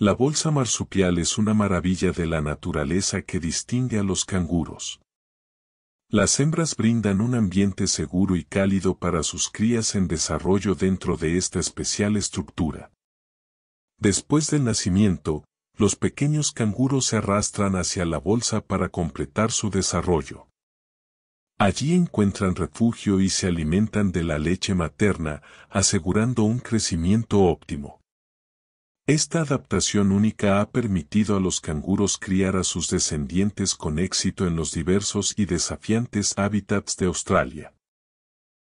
La bolsa marsupial es una maravilla de la naturaleza que distingue a los canguros. Las hembras brindan un ambiente seguro y cálido para sus crías en desarrollo dentro de esta especial estructura. Después del nacimiento, los pequeños canguros se arrastran hacia la bolsa para completar su desarrollo. Allí encuentran refugio y se alimentan de la leche materna, asegurando un crecimiento óptimo. Esta adaptación única ha permitido a los canguros criar a sus descendientes con éxito en los diversos y desafiantes hábitats de Australia.